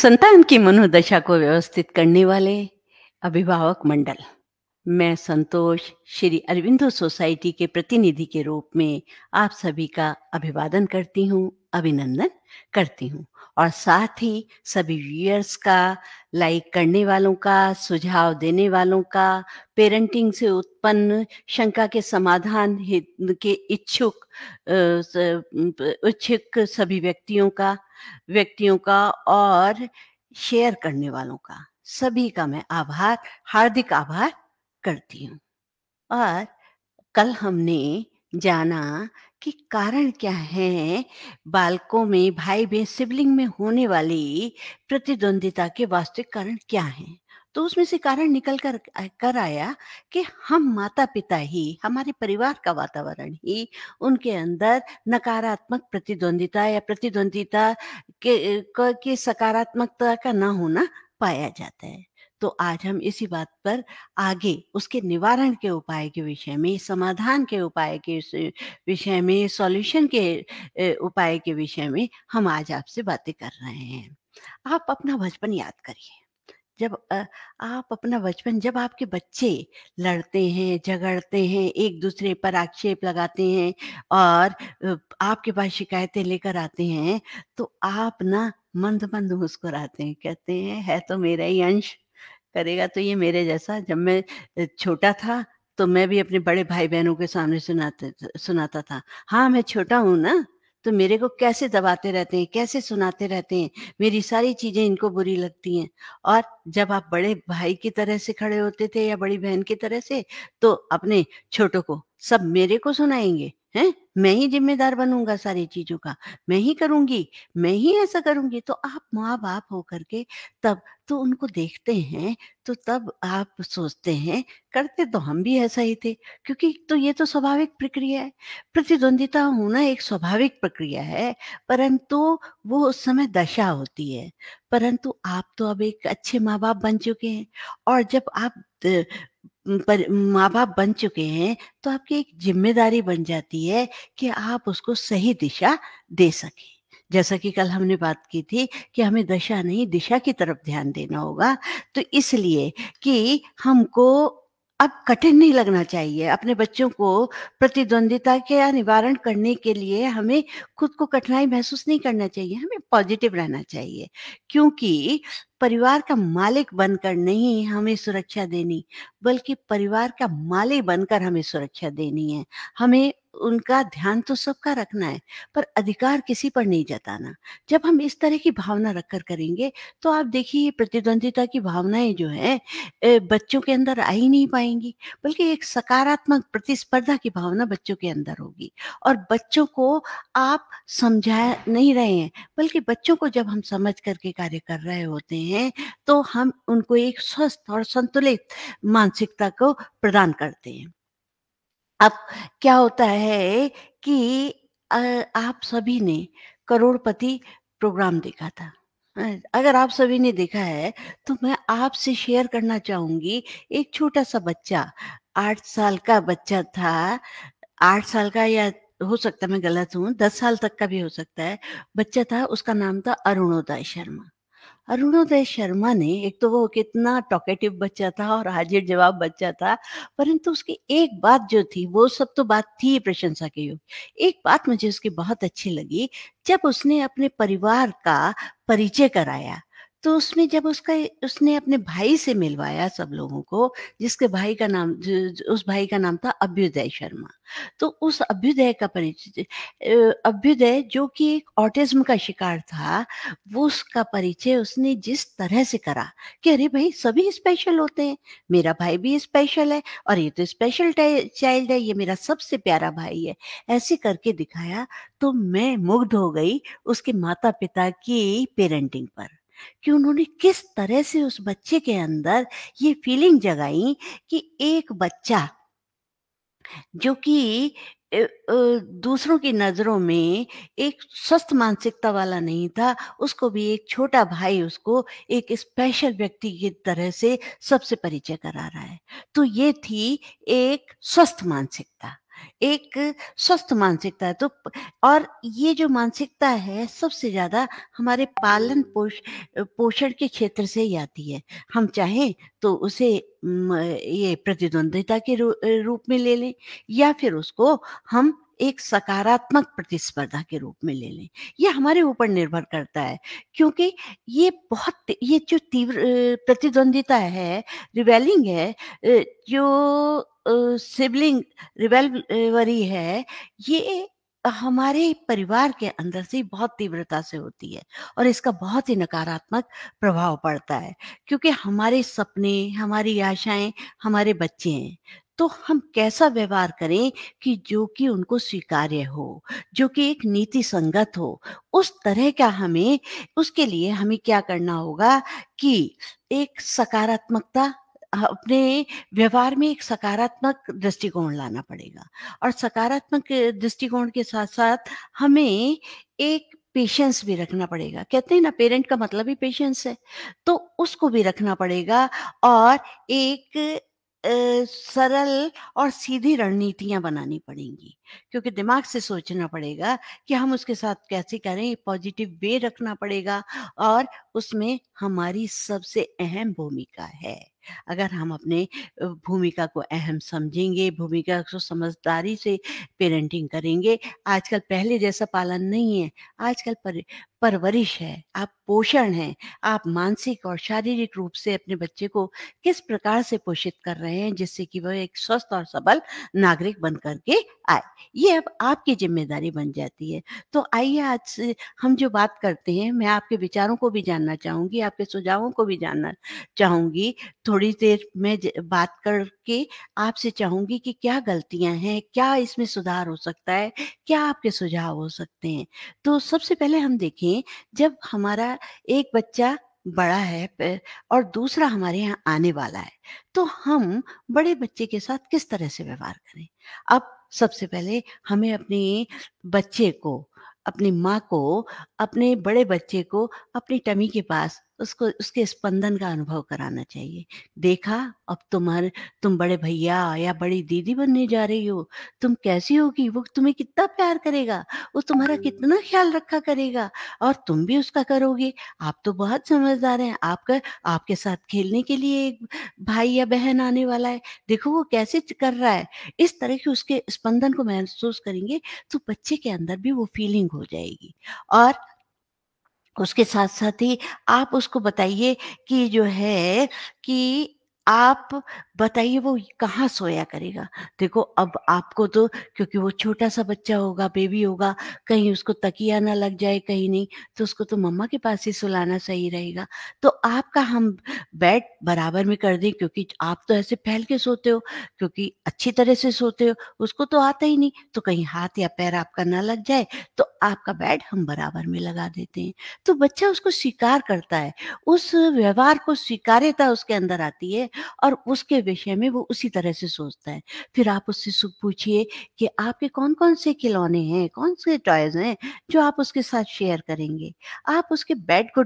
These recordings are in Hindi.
संतान की मनोदशा को व्यवस्थित करने वाले अभिभावक मंडल मैं संतोष श्री अरविंदो सोसाइटी के प्रतिनिधि के रूप में आप सभी का अभिवादन करती हूं अभिनंदन करती हूँ और साथ ही सभी व्यूअर्स का लाइक करने वालों का सुझाव देने वालों का पेरेंटिंग से उत्पन्न शंका के समाधान के इच्छुक इच्छुक सभी व्यक्तियों का व्यक्तियों का और शेयर करने वालों का सभी का मैं आभार हार्दिक आभार करती हूँ और कल हमने जाना कि कारण क्या है बालकों में भाई बहन सिबलिंग में होने वाली प्रतिद्वंदिता के वास्तविक कारण क्या हैं तो उसमें से कारण निकल कर कर आया कि हम माता पिता ही हमारे परिवार का वातावरण ही उनके अंदर नकारात्मक प्रतिद्वंदिता या प्रतिद्वंदिता के, के सकारात्मकता का ना होना पाया जाता है तो आज हम इसी बात पर आगे उसके निवारण के उपाय के विषय में समाधान के उपाय के विषय में सॉल्यूशन के उपाय के विषय में हम आज आपसे बातें कर रहे हैं आप अपना बचपन याद करिए जब आप अपना बचपन जब आपके बच्चे लड़ते हैं झगड़ते हैं एक दूसरे पर आक्षेप लगाते हैं और आपके पास शिकायतें लेकर आते हैं तो आप ना मंद मंद मुस्कुराते हैं कहते हैं है तो मेरा ही अंश करेगा तो ये मेरे जैसा जब मैं छोटा था तो मैं भी अपने बड़े भाई बहनों के सामने सुनाते सुनाता था हाँ मैं छोटा हूँ ना तो मेरे को कैसे दबाते रहते हैं कैसे सुनाते रहते हैं मेरी सारी चीजें इनको बुरी लगती हैं और जब आप बड़े भाई की तरह से खड़े होते थे या बड़ी बहन की तरह से तो अपने छोटों को सब मेरे को सुनाएंगे हैं मैं ही जिम्मेदार बनूंगा सारी चीजों का मैं ही करूंगी मैं ही ऐसा करूंगी तो आप माँ बाप हो करके तब तो उनको देखते हैं तो तब आप सोचते हैं करते तो हम भी ऐसा ही थे क्योंकि तो ये तो स्वाभाविक प्रक्रिया है प्रतिद्वंदिता होना एक स्वाभाविक प्रक्रिया है परंतु वो उस समय दशा होती है परंतु आप तो अब एक अच्छे माँ बाप बन चुके हैं और जब आप पर माँ बाप बन चुके हैं तो आपकी एक जिम्मेदारी बन जाती है कि आप उसको सही दिशा दे सकें जैसा कि कल हमने बात की थी कि हमें दशा नहीं दिशा की तरफ ध्यान देना होगा तो इसलिए कि हमको अब कठिन नहीं लगना चाहिए अपने बच्चों को प्रतिद्वंदिता के या निवारण करने के लिए हमें खुद को कठिनाई महसूस नहीं करना चाहिए हमें पॉजिटिव रहना चाहिए क्योंकि परिवार का मालिक बनकर नहीं हमें सुरक्षा देनी बल्कि परिवार का मालिक बनकर हमें सुरक्षा देनी है हमें उनका ध्यान तो सबका रखना है पर अधिकार किसी पर नहीं जताना जब हम इस तरह की भावना रखकर करेंगे तो आप देखिए प्रतिद्वंदिता की भावनाएं जो है बच्चों के अंदर आ ही नहीं पाएंगी बल्कि एक सकारात्मक प्रतिस्पर्धा की भावना बच्चों के अंदर होगी और बच्चों को आप समझा नहीं रहे हैं बल्कि बच्चों को जब हम समझ करके कार्य कर रहे होते हैं तो हम उनको एक स्वस्थ और संतुलित मानसिकता को प्रदान करते हैं अब क्या होता है कि आप सभी ने करोड़पति प्रोग्राम देखा था अगर आप सभी ने देखा है तो मैं आपसे शेयर करना चाहूंगी एक छोटा सा बच्चा आठ साल का बच्चा था आठ साल का या हो सकता है मैं गलत हूँ दस साल तक का भी हो सकता है बच्चा था उसका नाम था अरुणोदय शर्मा अरुणोदय शर्मा ने एक तो वो कितना टॉकेटिव बच्चा था और हाजिर जवाब बच्चा था परंतु उसकी एक बात जो थी वो सब तो बात थी प्रशंसा के योग एक बात मुझे उसकी बहुत अच्छी लगी जब उसने अपने परिवार का परिचय कराया तो उसमें जब उसका उसने अपने भाई से मिलवाया सब लोगों को जिसके भाई का नाम उस भाई का नाम था अभ्युदय शर्मा तो उस अभ्युदय का परिचय अभ्युदय जो कि एक ऑटिज्म का शिकार था वो उसका परिचय उसने जिस तरह से करा कि अरे भाई सभी स्पेशल होते हैं मेरा भाई भी स्पेशल है और ये तो स्पेशल चाइल्ड है ये मेरा सबसे प्यारा भाई है ऐसे करके दिखाया तो मैं मुग्ध हो गई उसके माता पिता की पेरेंटिंग पर कि उन्होंने किस तरह से उस बच्चे के अंदर ये फीलिंग जगाई कि एक बच्चा जो कि दूसरों की नज़रों में एक स्वस्थ मानसिकता वाला नहीं था उसको भी एक छोटा भाई उसको एक स्पेशल व्यक्ति की तरह से सबसे परिचय करा रहा है तो ये थी एक स्वस्थ मानसिकता एक स्वस्थ मानसिकता है तो और ये जो मानसिकता है सबसे ज्यादा हमारे पालन पोष पोषण के क्षेत्र से ही आती है हम चाहें तो उसे ये प्रतिद्वंदिता के रूप में ले लें या फिर उसको हम एक सकारात्मक प्रतिस्पर्धा के रूप में ले लें ये हमारे ऊपर निर्भर करता है क्योंकि ये बहुत ये जो तीव्र प्रतिद्वंदिता है रिवेलिंग है जो सिबलिंग रिवेलवरी है ये हमारे परिवार के अंदर से बहुत तीव्रता से होती है और इसका बहुत ही नकारात्मक प्रभाव पड़ता है क्योंकि हमारे सपने हमारी आशाएं हमारे बच्चे हैं तो हम कैसा व्यवहार करें कि जो कि उनको स्वीकार्य हो जो कि एक नीति संगत हो उस तरह का हमें उसके लिए हमें क्या करना होगा कि एक सकारात्मकता अपने व्यवहार में एक सकारात्मक दृष्टिकोण लाना पड़ेगा और सकारात्मक दृष्टिकोण के साथ साथ हमें एक पेशेंस भी रखना पड़ेगा कहते हैं ना पेरेंट का मतलब ही पेशेंस है तो उसको भी रखना पड़ेगा और एक सरल और सीधी रणनीतियां बनानी पड़ेंगी क्योंकि दिमाग से सोचना पड़ेगा कि हम उसके साथ कैसे करें पॉजिटिव वे रखना पड़ेगा और उसमें हमारी सबसे अहम भूमिका है अगर हम अपने भूमिका को अहम समझेंगे भूमिका को समझदारी से पेरेंटिंग करेंगे आजकल पहले जैसा पालन नहीं है आजकल पर, परवरिश है आप पोषण है आप मानसिक और शारीरिक रूप से अपने बच्चे को किस प्रकार से पोषित कर रहे हैं जिससे कि वह एक स्वस्थ और सबल नागरिक बन करके आए ये अब आपकी जिम्मेदारी बन जाती है तो आइए आज से हम जो बात करते हैं मैं आपके विचारों को भी जानना चाहूंगी आपके सुझावों को भी जानना चाहूंगी थोड़ा थोड़ी देर में बात करके आपसे चाहूंगी कि क्या गलतियां हैं क्या इसमें सुधार हो सकता है क्या आपके सुझाव हो सकते हैं तो सबसे पहले हम देखें जब हमारा एक बच्चा बड़ा है और दूसरा हमारे यहाँ आने वाला है तो हम बड़े बच्चे के साथ किस तरह से व्यवहार करें अब सबसे पहले हमें अपने बच्चे को अपनी माँ को अपने बड़े बच्चे को अपनी टमी के पास उसको उसके स्पंदन का अनुभव कराना चाहिए देखा अब तुम्हारे तुम बड़े भैया या बड़ी दीदी बनने जा रही हो तुम कैसी होगी वो तुम्हें कितना प्यार करेगा वो तुम्हारा कितना ख्याल रखा करेगा और तुम भी उसका करोगे आप तो बहुत समझदार हैं आपका आपके साथ खेलने के लिए एक भाई या बहन आने वाला है देखो वो कैसे कर रहा है इस तरह के उसके स्पंदन को महसूस करेंगे तो बच्चे के अंदर भी वो फीलिंग हो जाएगी और उसके साथ साथ ही आप उसको बताइए कि जो है कि आप बताइए वो कहाँ सोया करेगा देखो अब आपको तो क्योंकि वो छोटा सा बच्चा होगा बेबी होगा कहीं उसको तकिया ना लग जाए कहीं नहीं तो उसको तो मम्मा के पास ही सुलाना सही रहेगा तो आपका हम बेड बराबर में कर दें क्योंकि आप तो ऐसे फैल के सोते हो क्योंकि अच्छी तरह से सोते हो उसको तो आता ही नहीं तो कहीं हाथ या पैर आपका ना लग जाए तो आपका बेड हम बराबर में लगा देते हैं तो बच्चा उसको स्वीकार करता है उस व्यवहार को स्वीकार्यता उसके अंदर आती है और उसके विषय में वो उसी तरह से सोचता है फिर आप उससे सुख पूछिए कि आपके कौन कौन से खिलौने हैं कौन से टॉयज हैं जो आप उसके साथ शेयर करेंगे आप उसके बेड को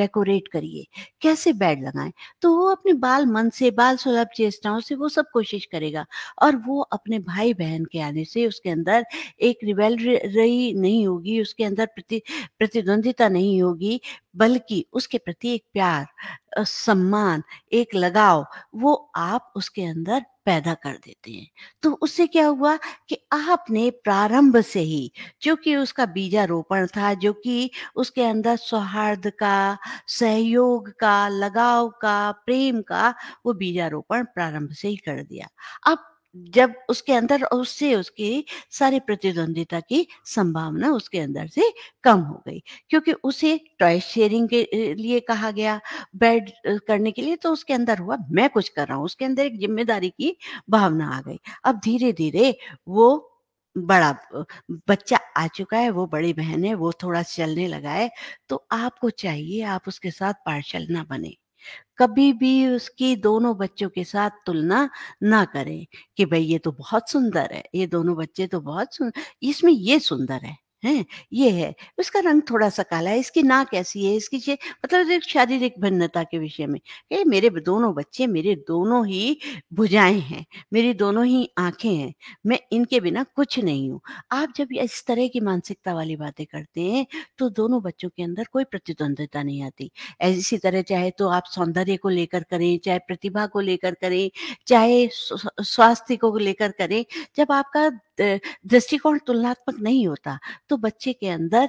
डेकोरेट करिए कैसे बेड लगाएं तो वो अपने बाल मन से बाल सुलभ चेष्टाओं से वो सब कोशिश करेगा और वो अपने भाई बहन के आने से उसके अंदर एक रिवेल रही नहीं होगी उसके अंदर प्रति प्रतिद्वंदिता नहीं होगी बल्कि उसके प्रति एक प्यार सम्मान एक लगाव वो आप आप उसके अंदर पैदा कर देते हैं तो उससे क्या हुआ कि आपने प्रारंभ से ही जो कि उसका बीजारोपण था जो कि उसके अंदर सौहार्द का सहयोग का लगाव का प्रेम का वो बीजारोपण प्रारंभ से ही कर दिया अब जब उसके अंदर उससे उसकी सारी प्रतिद्वंदिता की संभावना उसके अंदर से कम हो गई क्योंकि उसे टॉय शेयरिंग के लिए कहा गया बेड करने के लिए तो उसके अंदर हुआ मैं कुछ कर रहा हूँ उसके अंदर एक जिम्मेदारी की भावना आ गई अब धीरे धीरे वो बड़ा बच्चा आ चुका है वो बड़ी बहन है वो थोड़ा चलने लगा है तो आपको चाहिए आप उसके साथ पार्शल ना बने कभी भी उसकी दोनों बच्चों के साथ तुलना ना करें कि भाई ये तो बहुत सुंदर है ये दोनों बच्चे तो बहुत सुंदर इसमें ये सुंदर है है ये है उसका रंग थोड़ा सा काला है इसकी नाक ऐसी है इसकी चे मतलब एक शारीरिक भिन्नता के विषय में ये मेरे दोनों बच्चे मेरे दोनों ही भुजाएं हैं मेरी दोनों ही आंखें हैं मैं इनके बिना कुछ नहीं हूँ आप जब इस तरह की मानसिकता वाली बातें करते हैं तो दोनों बच्चों के अंदर कोई प्रतिद्वंदता नहीं आती इसी तरह चाहे तो आप सौंदर्य को लेकर करें चाहे प्रतिभा को लेकर करें चाहे स्वास्थ्य को लेकर करें जब आपका दृष्टिकोण तुलनात्मक नहीं होता तो बच्चे के अंदर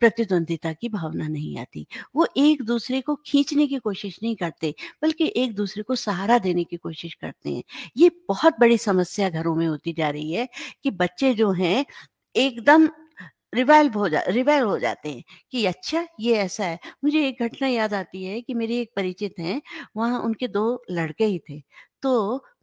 प्रतिद्वंदिता की भावना नहीं आती वो एक दूसरे को खींचने की कोशिश नहीं करते बल्कि एक दूसरे को सहारा देने की कोशिश करते हैं ये बहुत बड़ी समस्या घरों में होती जा रही है कि बच्चे जो हैं एकदम रिवाइल्व हो जा रिवाइल हो जाते हैं कि अच्छा ये ऐसा है मुझे एक घटना याद आती है कि मेरी एक परिचित हैं वहाँ उनके दो लड़के ही थे तो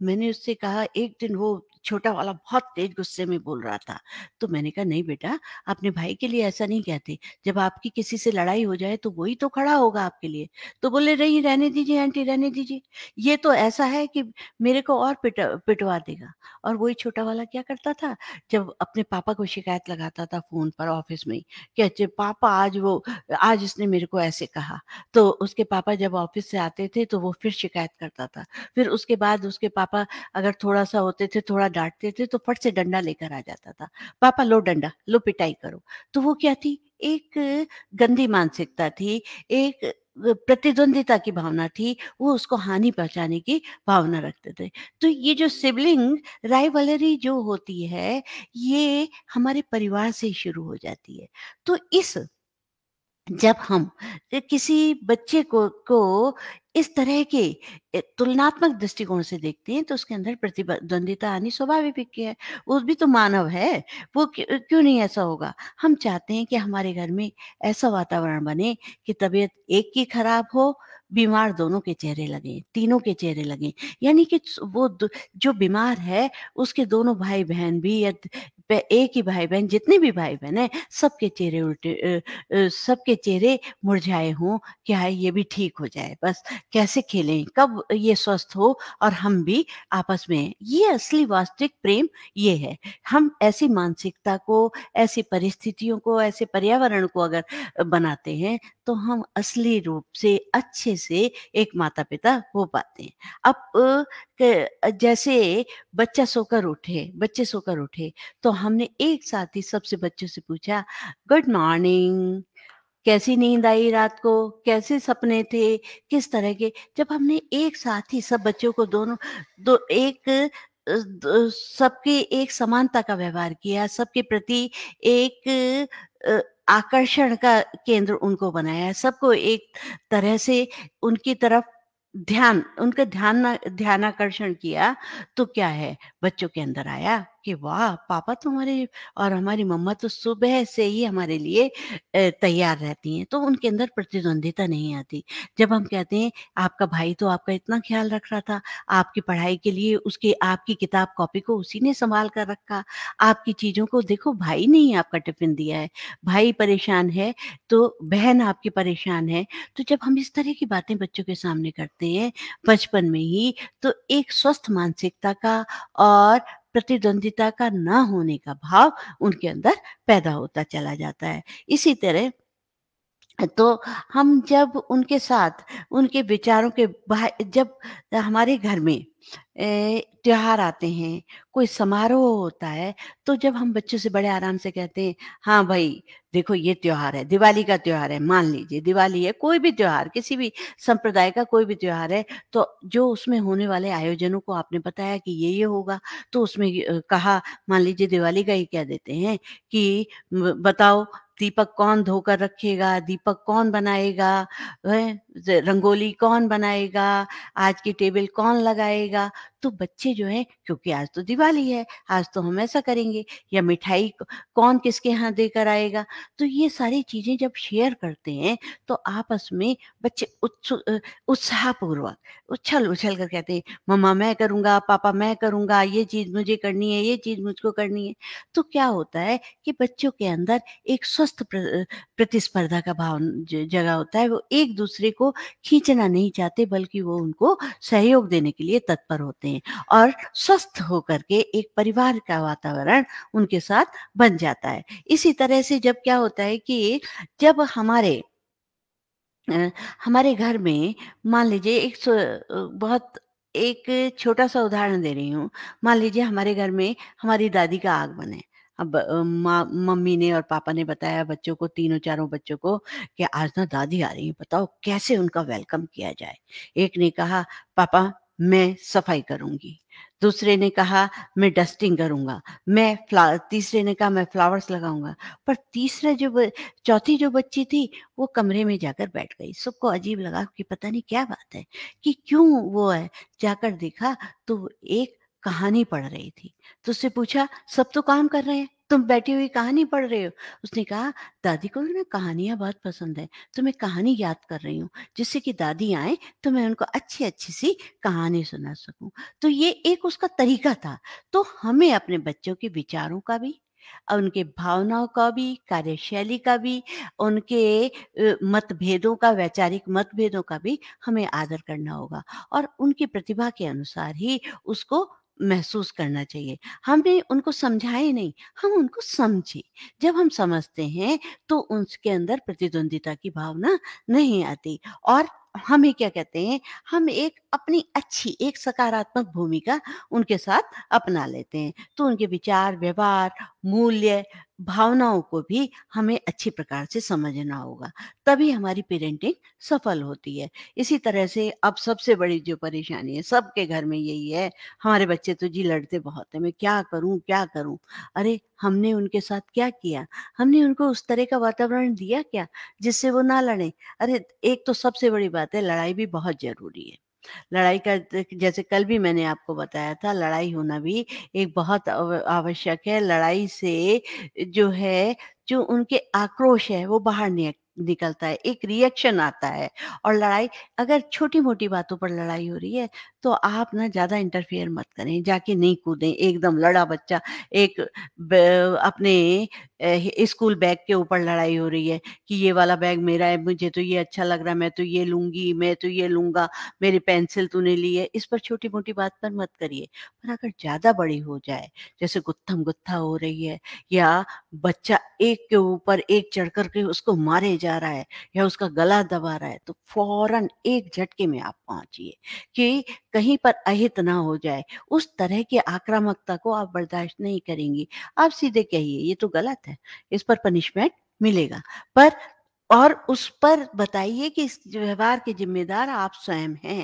मैंने उससे कहा एक दिन वो छोटा वाला बहुत तेज गुस्से में बोल रहा था तो मैंने कहा नहीं बेटा अपने भाई के लिए ऐसा नहीं कहते जब आपकी किसी से लड़ाई हो जाए तो वही तो खड़ा होगा आपके लिए तो बोले नहीं रहने दीजिए आंटी रहने दीजिए ये तो ऐसा है कि मेरे को और पिट पिटवा देगा और वही छोटा वाला क्या करता था जब अपने पापा को शिकायत लगाता था फोन पर ऑफिस में अच्छे पापा आज वो आज इसने मेरे को ऐसे कहा तो उसके पापा जब ऑफिस से आते थे तो वो फिर शिकायत करता था फिर उसके बाद उसके पापा अगर थोड़ा सा होते थे थोड़ा पापा डांटते थे तो फट से डंडा लेकर आ जाता था पापा लो डंडा लो पिटाई करो तो वो क्या थी एक गंदी मानसिकता थी एक प्रतिद्वंदिता की भावना थी वो उसको हानि पहुंचाने की भावना रखते थे तो ये जो सिबलिंग राइवलरी जो होती है ये हमारे परिवार से शुरू हो जाती है तो इस जब हम किसी बच्चे को को इस तरह के तुलनात्मक दृष्टिकोण से देखते हैं तो उसके अंदर प्रतिद्वंदिता आनी स्वाभाविक है वो भी तो मानव है वो क्यों नहीं ऐसा होगा हम चाहते हैं कि हमारे घर में ऐसा वातावरण बने कि तबीयत एक की खराब हो बीमार दोनों के चेहरे लगे तीनों के चेहरे लगे यानी कि वो जो बीमार है उसके दोनों भाई बहन भी या एक ही भाई बहन जितने भी भाई बहन है सबके चेहरे उल्टे सबके चेहरे मुरझाए हों क्या ये भी ठीक हो जाए बस कैसे खेलें कब ये स्वस्थ हो और हम भी आपस में ये असली वास्तविक प्रेम ये है हम ऐसी मानसिकता को ऐसी परिस्थितियों को ऐसे पर्यावरण को अगर बनाते हैं तो हम असली रूप से अच्छे से एक माता पिता हो पाते हैं अब जैसे बच्चा सोकर उठे बच्चे सोकर उठे तो हमने एक साथ ही सबसे बच्चों से पूछा गुड मॉर्निंग कैसी नींद आई रात को कैसे सपने थे किस तरह के जब हमने एक साथ ही सब बच्चों को दोनों दो एक सबके एक समानता का व्यवहार किया सबके प्रति एक आकर्षण का केंद्र उनको बनाया सबको एक तरह से उनकी तरफ ध्यान उनका ध्यान ध्यानाकर्षण किया तो क्या है बच्चों के अंदर आया कि वाह पापा तो हमारे और हमारी मम्मा तो सुबह से ही हमारे लिए तैयार रहती हैं तो उनके अंदर प्रतिद्वंदिता नहीं आती जब हम कहते हैं आपका भाई तो आपका इतना ख्याल रख रहा था आपकी पढ़ाई के लिए उसकी आपकी किताब कॉपी को उसी ने संभाल कर रखा आपकी चीज़ों को देखो भाई ने ही आपका टिफिन दिया है भाई परेशान है तो बहन आपकी परेशान है तो जब हम इस तरह की बातें बच्चों के सामने करते हैं बचपन में ही तो एक स्वस्थ मानसिकता का और प्रतिद्वंदिता का ना होने का भाव उनके अंदर पैदा होता चला जाता है इसी तरह तो हम जब उनके साथ उनके विचारों के जब हमारे घर में त्यौहार आते हैं कोई समारोह होता है तो जब हम बच्चों से बड़े आराम से कहते हैं हाँ भाई देखो ये त्यौहार है दिवाली का त्यौहार है मान लीजिए दिवाली है कोई भी त्यौहार किसी भी संप्रदाय का कोई भी त्यौहार है तो जो उसमें होने वाले आयोजनों को आपने बताया कि ये ये होगा तो उसमें कहा मान लीजिए दिवाली का ही कह देते हैं कि बताओ दीपक कौन धोकर रखेगा दीपक कौन बनाएगा रंगोली कौन बनाएगा आज की टेबल कौन लगाएगा तो बच्चे जो है क्योंकि आज तो दिवाली है आज तो हम ऐसा करेंगे या मिठाई कौन किसके यहाँ देकर आएगा तो ये सारी चीजें जब शेयर करते हैं तो आपस में बच्चे उत्साहपूर्वक उछल उछल कर कहते हैं मम्मा मैं करूंगा पापा मैं करूंगा ये चीज मुझे करनी है ये चीज मुझको करनी है तो क्या होता है कि बच्चों के अंदर एक स्वस्थ स्वस्थ प्रतिस्पर्धा का भाव जगह होता है वो एक दूसरे को खींचना नहीं चाहते बल्कि वो उनको सहयोग देने के लिए तत्पर होते हैं और स्वस्थ होकर के एक परिवार का वातावरण उनके साथ बन जाता है इसी तरह से जब क्या होता है कि जब हमारे हमारे घर में मान लीजिए एक बहुत एक छोटा सा उदाहरण दे रही हूँ मान लीजिए हमारे घर में हमारी दादी का आगमन है अब मम्मी ने और पापा ने बताया बच्चों को तीनों चारों बच्चों को कि आज ना दादी आ रही है बताओ कैसे उनका वेलकम किया जाए एक ने कहा पापा मैं सफाई करूंगी दूसरे ने कहा मैं डस्टिंग करूंगा मैं फ्लावर तीसरे ने कहा मैं फ्लावर्स लगाऊंगा पर तीसरा जो चौथी जो बच्ची थी वो कमरे में जाकर बैठ गई सबको अजीब लगा कि पता नहीं क्या बात है कि क्यों वो है जाकर देखा तो एक कहानी पढ़ रही थी तो उससे पूछा सब तो काम कर रहे हैं तुम बैठी हुई कहानी पढ़ रहे हो उसने कहा दादी को ना कहानियां बहुत पसंद है तो मैं कहानी याद कर रही हूँ जिससे कि दादी आए तो मैं उनको अच्छी अच्छी सी कहानी सुना सकूं तो ये एक उसका तरीका था तो हमें अपने बच्चों के विचारों का भी उनके भावनाओं का भी कार्यशैली का भी उनके मतभेदों का वैचारिक मतभेदों का भी हमें आदर करना होगा और उनकी प्रतिभा के अनुसार ही उसको महसूस करना चाहिए हमने उनको समझाए नहीं हम उनको समझे जब हम समझते हैं तो उनके अंदर प्रतिद्वंदिता की भावना नहीं आती और हमें क्या कहते हैं हम एक अपनी अच्छी एक सकारात्मक भूमिका उनके साथ अपना लेते हैं तो उनके विचार व्यवहार मूल्य भावनाओं को भी हमें अच्छी प्रकार से समझना होगा तभी हमारी पेरेंटिंग सफल होती है इसी तरह से अब सबसे बड़ी जो परेशानी है सबके घर में यही है हमारे बच्चे तो जी लड़ते बहुत है मैं क्या करूं क्या करूं अरे हमने उनके साथ क्या किया हमने उनको उस तरह का वातावरण दिया क्या जिससे वो ना लड़े अरे एक तो सबसे बड़ी बात बात है लड़ाई भी बहुत जरूरी है लड़ाई का जैसे कल भी मैंने आपको बताया था लड़ाई होना भी एक बहुत आवश्यक है लड़ाई से जो है जो उनके आक्रोश है वो बाहर निक निकलता है एक रिएक्शन आता है और लड़ाई अगर छोटी मोटी बातों पर लड़ाई हो रही है तो आप ना ज़्यादा इंटरफेयर मत करें जाके नहीं कूदें एकदम लड़ा बच्चा एक अपने स्कूल बैग के ऊपर लड़ाई हो रही है कि ये वाला बैग मेरा है मुझे तो ये अच्छा लग रहा है मैं तो ये लूंगी मैं तो ये लूंगा मेरी पेंसिल तूने ली है इस पर छोटी मोटी बात पर मत करिए पर अगर ज़्यादा बड़ी हो जाए जैसे गुत्थम गुत्था हो रही है या बच्चा एक के ऊपर एक चढ़ के उसको मारे जाए जा रहा है या उसका गला दबा रहा है तो फौरन एक झटके में आप पहुंचिए कि कहीं पर अहित ना हो जाए उस तरह की आक्रामकता को आप बर्दाश्त नहीं करेंगी आप सीधे कहिए ये तो गलत है इस पर पनिशमेंट मिलेगा पर और उस पर बताइए कि इस व्यवहार के जिम्मेदार आप स्वयं हैं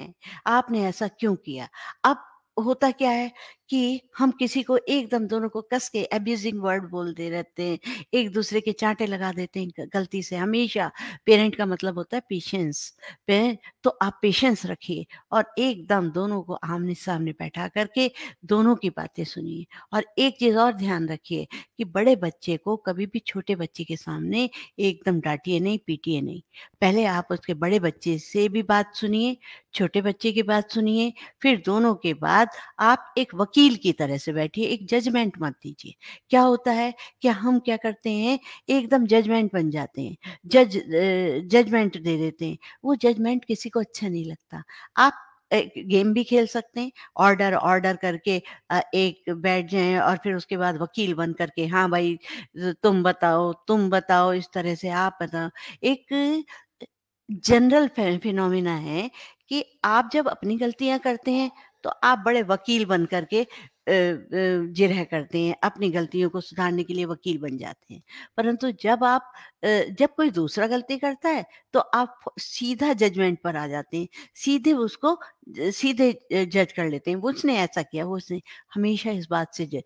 आपने ऐसा क्यों किया अब होता क्या है कि हम किसी को एकदम दोनों को कस के एब्यूजिंग वर्ड बोलते रहते हैं एक दूसरे के चांटे लगा देते हैं गलती से हमेशा पेरेंट का मतलब होता है पेशेंस पे तो आप पेशेंस रखिए और एकदम दोनों को आमने सामने बैठा करके दोनों की बातें सुनिए और एक चीज़ और ध्यान रखिए कि बड़े बच्चे को कभी भी छोटे बच्चे के सामने एकदम डांटिए नहीं पीटिए नहीं पहले आप उसके बड़े बच्चे से भी बात सुनिए छोटे बच्चे की बात सुनिए फिर दोनों के बाद आप एक वक्त वकील की तरह से बैठिए एक जजमेंट मत दीजिए क्या होता है कि हम क्या करते हैं एकदम जजमेंट बन जाते हैं जज जजमेंट दे देते हैं वो जजमेंट किसी को अच्छा नहीं लगता आप गेम भी खेल सकते हैं ऑर्डर ऑर्डर करके एक बैठ जाए और फिर उसके बाद वकील बन करके हाँ भाई तुम बताओ तुम बताओ इस तरह से आप बताओ एक जनरल फिनोमिना है कि आप जब अपनी गलतियां करते हैं तो आप बड़े वकील बन करके जिरह करते हैं अपनी गलतियों को सुधारने के लिए वकील बन जाते हैं परंतु जब आप जब कोई दूसरा गलती करता है तो आप सीधा जजमेंट पर आ जाते हैं सीधे उसको सीधे जज कर लेते हैं उसने ऐसा किया वो उसने हमेशा इस बात से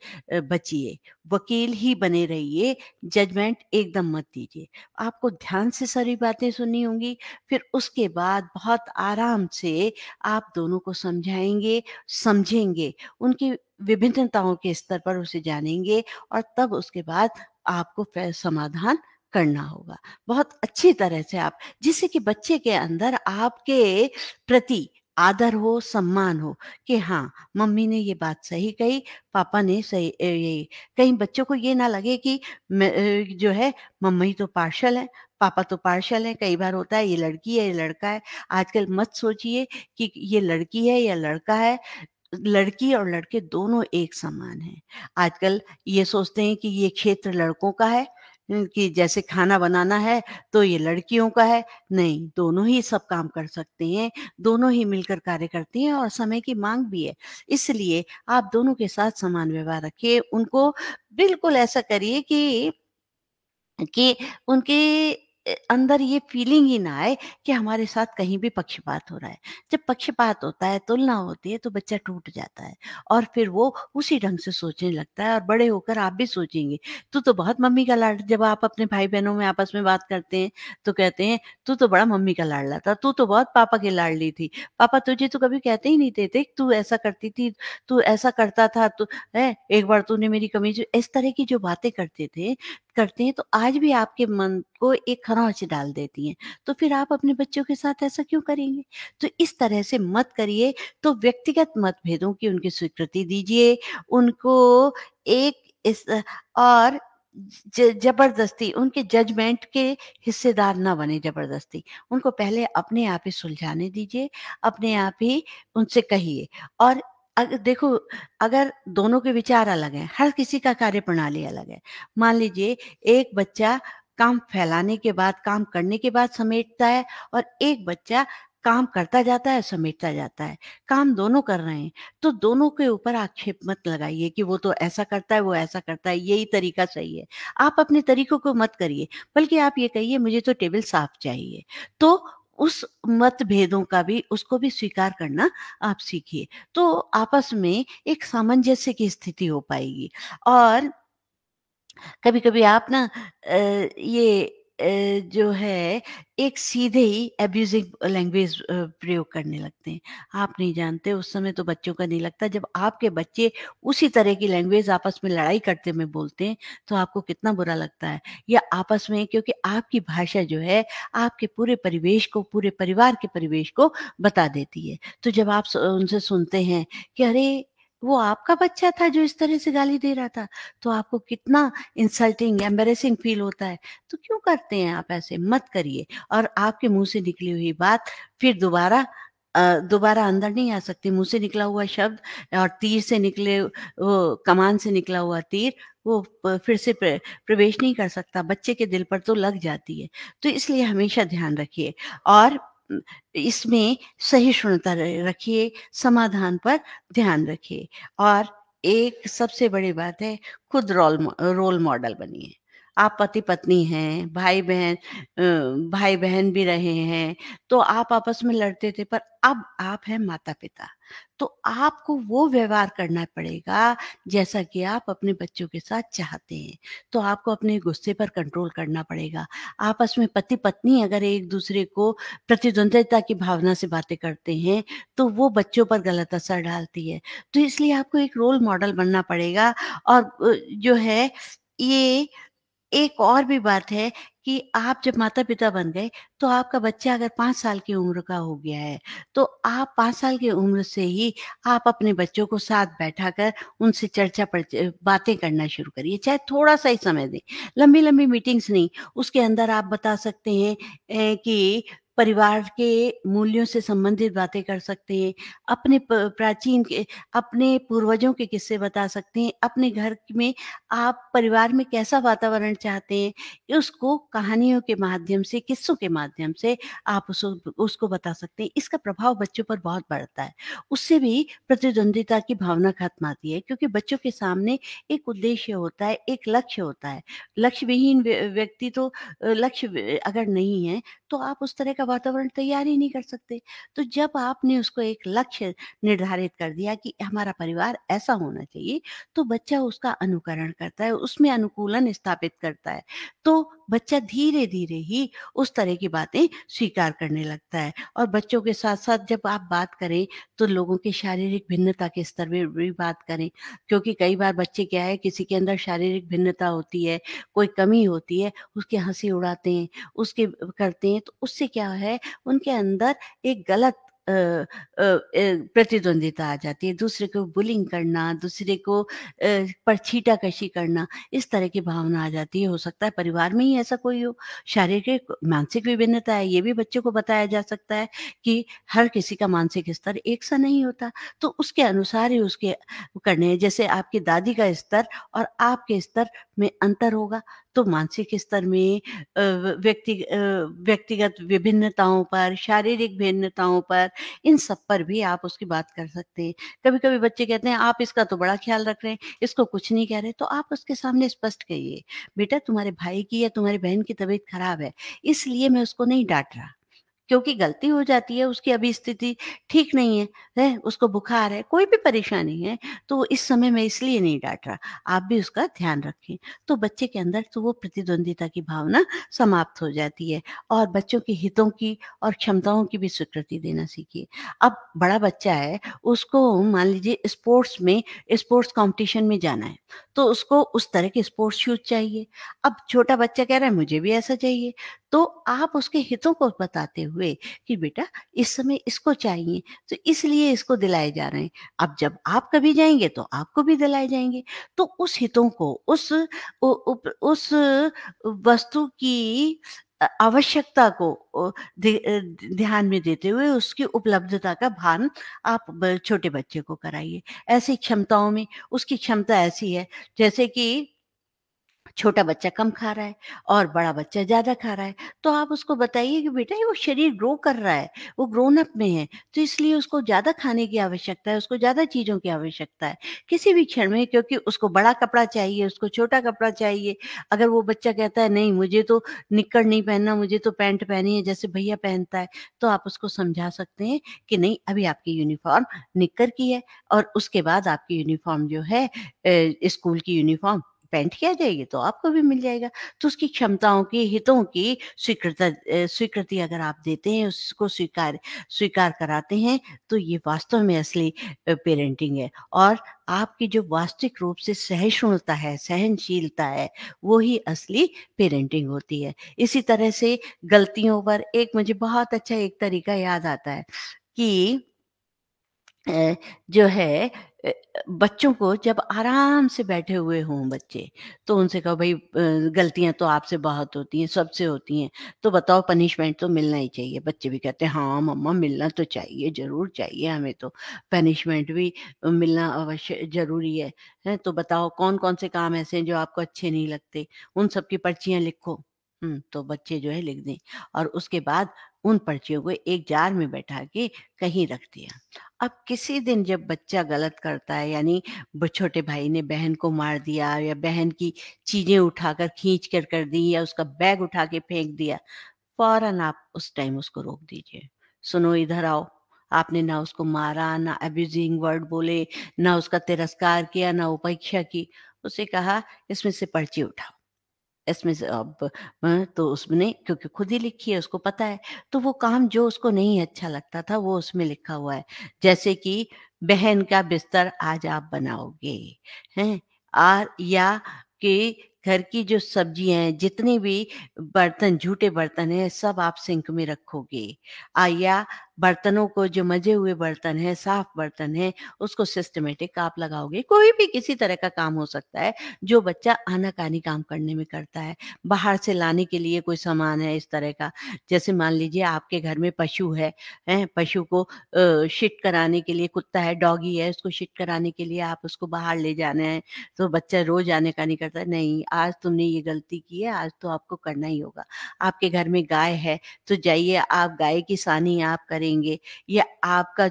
बचिए वकील ही बने रहिए जजमेंट एकदम मत दीजिए आपको ध्यान से सारी बातें सुननी होंगी फिर उसके बाद बहुत आराम से आप दोनों को समझाएंगे समझेंगे उनकी विभिन्नताओं के स्तर पर उसे जानेंगे और तब उसके बाद आपको समाधान करना होगा बहुत अच्छी तरह से आप जिससे कि बच्चे के अंदर आपके प्रति आदर हो सम्मान हो कि हाँ मम्मी ने ये बात सही कही पापा ने सही यही कहीं बच्चों को ये ना लगे कि जो है मम्मी तो पार्शल है पापा तो पार्शल है कई बार होता है ये लड़की है ये लड़का है आजकल मत सोचिए कि ये लड़की है या लड़का है लड़की और लड़के दोनों एक समान हैं आजकल ये सोचते हैं कि ये क्षेत्र लड़कों का है कि जैसे खाना बनाना है तो ये लड़कियों का है नहीं दोनों ही सब काम कर सकते हैं दोनों ही मिलकर कार्य करती हैं और समय की मांग भी है इसलिए आप दोनों के साथ समान व्यवहार रखिए उनको बिल्कुल ऐसा करिए कि कि उनके अंदर ये फीलिंग ही ना आए कि हमारे साथ कहीं भी पक्षपात हो रहा है जब पक्षपात होता है तुलना होती है तो बच्चा टूट जाता है और फिर वो उसी ढंग से सोचने लगता है और बड़े होकर आप भी सोचेंगे तू तो बहुत मम्मी का लाड जब आप अपने भाई बहनों में आपस में बात करते हैं तो कहते हैं तू तो बड़ा मम्मी का लाडला था तू तो बहुत पापा की लाडली थी पापा तुझे तो कभी कहते ही नहीं देते तू ऐसा करती थी तू ऐसा करता था तू है एक बार तूने मेरी कमीज इस तरह की जो बातें करते थे करते हैं तो आज भी आपके मन को एक खरौच डाल देती हैं तो फिर आप अपने बच्चों के साथ ऐसा क्यों करेंगे तो इस तरह से मत करिए तो व्यक्तिगत मतभेदों की उनकी स्वीकृति दीजिए उनको एक इस और जबरदस्ती उनके जजमेंट के हिस्सेदार ना बने जबरदस्ती उनको पहले अपने आप ही सुलझाने दीजिए अपने आप ही उनसे कहिए और अगर देखो अगर दोनों के विचार अलग हैं हर किसी का कार्य प्रणाली अलग है मान लीजिए एक बच्चा काम फैलाने के बाद काम करने के बाद समेटता है और एक बच्चा काम करता जाता है समेटता जाता है काम दोनों कर रहे हैं तो दोनों के ऊपर आक्षेप मत लगाइए कि वो तो ऐसा करता है वो ऐसा करता है यही तरीका सही है आप अपने तरीकों को मत करिए बल्कि आप ये कहिए मुझे तो टेबल साफ चाहिए तो उस मतभेदों का भी उसको भी स्वीकार करना आप सीखिए तो आपस में एक सामंजस्य की स्थिति हो पाएगी और कभी कभी आप ना ये जो है एक सीधे ही एब्यूजिंग लैंग्वेज प्रयोग करने लगते हैं आप नहीं जानते उस समय तो बच्चों का नहीं लगता जब आपके बच्चे उसी तरह की लैंग्वेज आपस में लड़ाई करते में बोलते हैं तो आपको कितना बुरा लगता है या आपस में क्योंकि आपकी भाषा जो है आपके पूरे परिवेश को पूरे परिवार के परिवेश को बता देती है तो जब आप उनसे सुनते हैं कि अरे वो आपका बच्चा था जो इस तरह से गाली दे रहा था तो आपको कितना इंसल्टिंग एम्बेसिंग फील होता है तो क्यों करते हैं आप ऐसे मत करिए और आपके मुंह से निकली हुई बात फिर दोबारा दोबारा अंदर नहीं आ सकती मुंह से निकला हुआ शब्द और तीर से निकले वो कमान से निकला हुआ तीर वो फिर से प्रवेश नहीं कर सकता बच्चे के दिल पर तो लग जाती है तो इसलिए हमेशा ध्यान रखिए और इसमें सही सुनता रखिए समाधान पर ध्यान रखिए और एक सबसे बड़ी बात है खुद रोल रोल मॉडल बनिए आप पति पत्नी हैं भाई बहन भाई बहन भी रहे हैं तो आप आपस में लड़ते थे पर अब आप हैं माता पिता तो आपको वो व्यवहार करना पड़ेगा जैसा कि आप अपने बच्चों के साथ चाहते हैं तो आपको अपने गुस्से पर कंट्रोल करना पड़ेगा आपस में पति पत्नी अगर एक दूसरे को प्रतिद्वंदिता की भावना से बातें करते हैं तो वो बच्चों पर गलत असर डालती है तो इसलिए आपको एक रोल मॉडल बनना पड़ेगा और जो है ये एक और भी बात है कि आप जब माता पिता बन गए तो आपका बच्चा अगर पांच साल की उम्र का हो गया है तो आप पांच साल की उम्र से ही आप अपने बच्चों को साथ बैठा कर उनसे चर्चा बातें करना शुरू करिए चाहे थोड़ा सा ही समय दें लंबी लंबी मीटिंग्स नहीं उसके अंदर आप बता सकते हैं कि परिवार के मूल्यों से संबंधित बातें कर सकते हैं अपने प्राचीन के अपने पूर्वजों के किस्से बता सकते हैं अपने घर में आप परिवार में कैसा वातावरण चाहते हैं उसको कहानियों के माध्यम से किस्सों के माध्यम से आप उसको उसको बता सकते हैं इसका प्रभाव बच्चों पर बहुत बढ़ता है उससे भी प्रतिद्वंदिता की भावना खत्म आती है क्योंकि बच्चों के सामने एक उद्देश्य होता है एक लक्ष्य होता है लक्ष्य विहीन व्यक्ति तो लक्ष्य अगर नहीं है तो आप उस तरह का वातावरण तैयार ही नहीं कर सकते तो जब आपने उसको एक लक्ष्य निर्धारित कर दिया कि हमारा परिवार ऐसा होना चाहिए तो बच्चा उसका अनुकरण करता है उसमें अनुकूलन स्थापित करता है तो बच्चा धीरे धीरे ही उस तरह की बातें स्वीकार करने लगता है और बच्चों के साथ साथ जब आप बात करें तो लोगों के शारीरिक भिन्नता के स्तर में भी बात करें क्योंकि कई बार बच्चे क्या है किसी के अंदर शारीरिक भिन्नता होती है कोई कमी होती है उसके हंसी उड़ाते हैं उसके करते हैं तो उससे क्या है उनके अंदर एक गलत प्रतिद्वंदिता आ जाती है दूसरे को बुलिंग करना दूसरे को पर छीटा कशी करना इस तरह की भावना आ जाती है हो सकता है परिवार में ही ऐसा कोई हो शारीरिक मानसिक विभिन्नता है ये भी बच्चों को बताया जा सकता है कि हर किसी का मानसिक स्तर एक सा नहीं होता तो उसके अनुसार ही उसके करने जैसे आपकी दादी का स्तर और आपके स्तर में अंतर होगा तो मानसिक स्तर में व्यक्ति व्यक्तिगत विभिन्नताओं पर शारीरिक भिन्नताओं पर इन सब पर भी आप उसकी बात कर सकते हैं कभी कभी बच्चे कहते हैं आप इसका तो बड़ा ख्याल रख रहे हैं इसको कुछ नहीं कह रहे तो आप उसके सामने स्पष्ट कहिए बेटा तुम्हारे भाई की या तुम्हारी बहन की तबीयत खराब है इसलिए मैं उसको नहीं डांट रहा क्योंकि गलती हो जाती है उसकी अभी स्थिति ठीक नहीं है ने? उसको बुखार है कोई भी परेशानी है तो इस समय मैं इसलिए नहीं डांट रहा आप भी उसका ध्यान रखें तो बच्चे के अंदर तो वो प्रतिद्वंदिता की भावना समाप्त हो जाती है और बच्चों के हितों की और क्षमताओं की भी स्वीकृति देना सीखिए अब बड़ा बच्चा है उसको मान लीजिए स्पोर्ट्स में स्पोर्ट्स कॉम्पिटिशन में जाना है तो उसको उस तरह के स्पोर्ट्स शूज चाहिए अब छोटा बच्चा कह रहा है मुझे भी ऐसा चाहिए तो आप उसके हितों को बताते हुए कि बेटा इस समय इसको चाहिए तो इसलिए इसको दिलाए जा रहे हैं अब जब आप कभी जाएंगे तो आपको भी दिलाए जाएंगे तो उस हितों को उस उ, उ, उस वस्तु की आवश्यकता को ध्यान में देते हुए उसकी उपलब्धता का भान आप छोटे बच्चे को कराइए ऐसी क्षमताओं में उसकी क्षमता ऐसी है जैसे कि छोटा बच्चा कम खा रहा है और बड़ा बच्चा ज़्यादा खा रहा है तो आप उसको बताइए कि बेटा ये वो शरीर ग्रो कर रहा है वो ग्रोन अप में है तो इसलिए उसको ज़्यादा खाने की आवश्यकता है उसको ज़्यादा चीज़ों की आवश्यकता है किसी भी क्षण में क्योंकि उसको बड़ा कपड़ा चाहिए उसको छोटा कपड़ा चाहिए अगर वो बच्चा कहता है नहीं मुझे तो निक्कर नहीं पहनना मुझे तो पैंट पहनी है जैसे भैया पहनता है तो आप उसको समझा सकते हैं कि नहीं अभी आपकी यूनिफॉर्म निक्कर की है और उसके बाद आपकी यूनिफॉर्म जो है स्कूल की यूनिफॉर्म पेंट किया जाएगी तो आपको भी मिल जाएगा तो उसकी क्षमताओं की हितों की स्वीकृता स्वीकृति अगर आप देते हैं उसको स्वीकार स्वीकार कराते हैं तो ये वास्तव में असली पेरेंटिंग है और आपकी जो वास्तविक रूप से सहिष्णुता है सहनशीलता है वो ही असली पेरेंटिंग होती है इसी तरह से गलतियों पर एक मुझे बहुत अच्छा एक तरीका याद आता है कि जो है बच्चों को जब आराम से बैठे हुए हों बच्चे तो उनसे कहो भाई गलतियां तो आपसे बहुत होती हैं सबसे होती हैं तो बताओ पनिशमेंट तो मिलना ही चाहिए बच्चे भी कहते हैं हाँ मम्मा मिलना तो चाहिए ज़रूर चाहिए हमें तो पनिशमेंट भी मिलना अवश्य ज़रूरी है, है तो बताओ कौन कौन से काम ऐसे हैं जो आपको अच्छे नहीं लगते उन सबकी पर्चियाँ लिखो तो बच्चे जो है लिख दें और उसके बाद उन पर्चियों को एक जार में बैठा के कहीं रख दिया अब किसी दिन जब बच्चा गलत करता है यानी छोटे भाई ने बहन को मार दिया या बहन की चीजें उठाकर खींच कर कर दी या उसका बैग उठा के फेंक दिया फौरन आप उस टाइम उसको रोक दीजिए सुनो इधर आओ आपने ना उसको मारा ना अब्यूजिंग वर्ड बोले ना उसका तिरस्कार किया ना उपेक्षा की उसे कहा इसमें से पर्ची उठाओ इसमें अब तो उसने क्योंकि खुद ही लिखी है उसको पता है तो वो काम जो उसको नहीं अच्छा लगता था वो उसमें लिखा हुआ है जैसे कि बहन का बिस्तर आज आप बनाओगे हैं और या कि घर की जो सब्जी हैं जितने भी बर्तन झूठे बर्तन हैं सब आप सिंक में रखोगे आया बर्तनों को जो मजे हुए बर्तन है साफ बर्तन है उसको सिस्टमेटिक आप लगाओगे कोई भी किसी तरह का काम हो सकता है जो बच्चा आनाकानी काम करने में करता है बाहर से लाने के लिए कोई सामान है इस तरह का जैसे मान लीजिए आपके घर में पशु है, पशु को शिट कराने के लिए कुत्ता है डॉगी है उसको शिट कराने के लिए आप उसको बाहर ले जाना है तो बच्चा रोज आने का नहीं करता नहीं आज तुमने ये गलती की है आज तो आपको करना ही होगा आपके घर में गाय है तो जाइए आप गाय की सानी आप करें करेंगे या आपका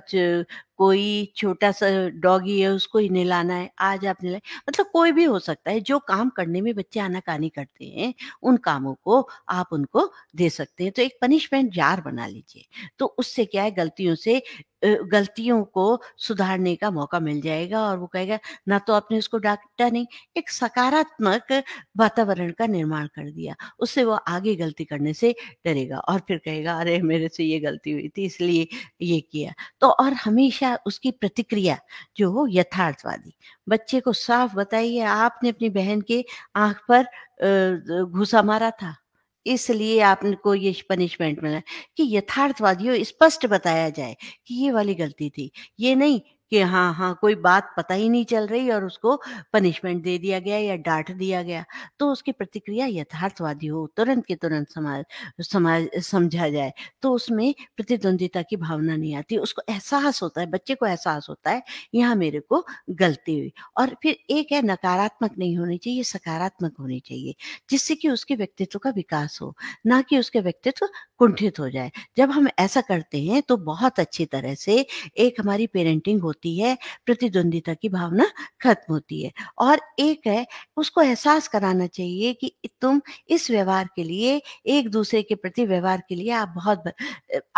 कोई छोटा सा डॉगी है उसको ही नहलाना है आज आप नहलाए मतलब कोई भी हो सकता है जो काम करने में बच्चे आनाकानी करते हैं उन कामों को आप उनको दे सकते हैं तो एक पनिशमेंट जार बना लीजिए तो उससे क्या है गलतियों से गलतियों को सुधारने का मौका मिल जाएगा और वो कहेगा ना तो आपने उसको डांटा नहीं एक सकारात्मक वातावरण का निर्माण कर दिया उससे वो आगे गलती करने से डरेगा और फिर कहेगा अरे मेरे से ये गलती हुई थी इसलिए ये किया तो और हमेशा हमेशा उसकी प्रतिक्रिया जो हो यथार्थवादी बच्चे को साफ बताइए आपने अपनी बहन के आंख पर घुसा मारा था इसलिए आपको ये पनिशमेंट मिला कि यथार्थवादियों स्पष्ट बताया जाए कि ये वाली गलती थी ये नहीं कि हाँ हाँ कोई बात पता ही नहीं चल रही और उसको पनिशमेंट दे दिया गया या डांट दिया गया तो उसकी प्रतिक्रिया यथार्थवादी हो तुरंत के तुरंत समाज समाज समझा जाए तो उसमें प्रतिद्वंदिता की भावना नहीं आती उसको एहसास होता है बच्चे को एहसास होता है यहाँ मेरे को गलती हुई और फिर एक है नकारात्मक नहीं होनी चाहिए सकारात्मक होनी चाहिए जिससे कि उसके व्यक्तित्व का विकास हो ना कि उसके व्यक्तित्व कुंठित हो जाए जब हम ऐसा करते हैं तो बहुत अच्छी तरह से एक हमारी पेरेंटिंग होती होती है प्रतिद्वंदिता की भावना खत्म होती है और एक है उसको एहसास कराना चाहिए कि तुम इस व्यवहार के लिए एक दूसरे के प्रति व्यवहार के लिए आप बहुत